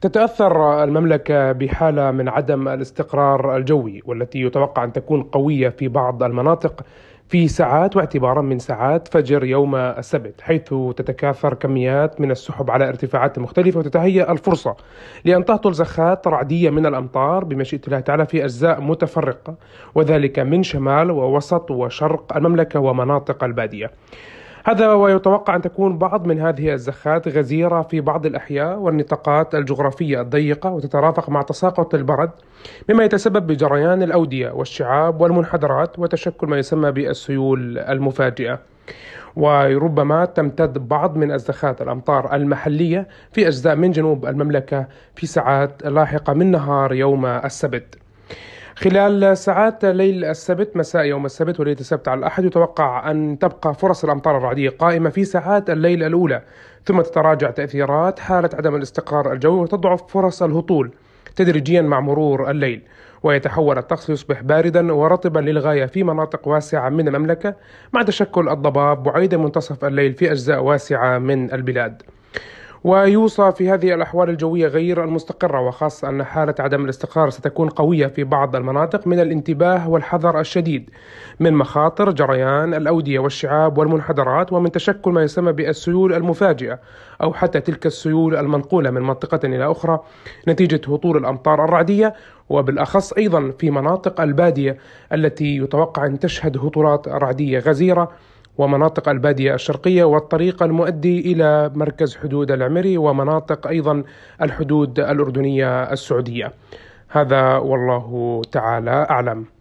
تتأثر المملكة بحالة من عدم الاستقرار الجوي والتي يتوقع أن تكون قوية في بعض المناطق في ساعات واعتبارا من ساعات فجر يوم السبت حيث تتكاثر كميات من السحب على ارتفاعات مختلفة وتتهيأ الفرصة لأن تهطل زخات رعدية من الأمطار بمشيئة الله تعالى في أجزاء متفرقة وذلك من شمال ووسط وشرق المملكة ومناطق البادية هذا ويتوقع أن تكون بعض من هذه الزخات غزيرة في بعض الأحياء والنطاقات الجغرافية الضيقة وتترافق مع تساقط البرد مما يتسبب بجريان الأودية والشعاب والمنحدرات وتشكل ما يسمى بالسيول المفاجئة وربما تمتد بعض من الزخات الأمطار المحلية في أجزاء من جنوب المملكة في ساعات لاحقة من نهار يوم السبت خلال ساعات ليل السبت مساء يوم السبت وليلة السبت على الأحد يتوقع أن تبقى فرص الأمطار الرعدية قائمة في ساعات الليل الأولى ثم تتراجع تأثيرات حالة عدم الاستقرار الجوي وتضعف فرص الهطول تدريجيا مع مرور الليل ويتحول الطقس ليصبح باردا ورطبا للغاية في مناطق واسعة من المملكة مع تشكل الضباب وعيد منتصف الليل في أجزاء واسعة من البلاد ويوصى في هذه الأحوال الجوية غير المستقرة وخاصة أن حالة عدم الاستقرار ستكون قوية في بعض المناطق من الانتباه والحذر الشديد من مخاطر جريان الأودية والشعاب والمنحدرات ومن تشكل ما يسمى بالسيول المفاجئة أو حتى تلك السيول المنقولة من منطقة إلى أخرى نتيجة هطول الأمطار الرعدية وبالأخص أيضا في مناطق البادية التي يتوقع أن تشهد هطولات رعدية غزيرة ومناطق البادية الشرقية والطريق المؤدي إلى مركز حدود العمري ومناطق أيضا الحدود الأردنية السعودية هذا والله تعالى أعلم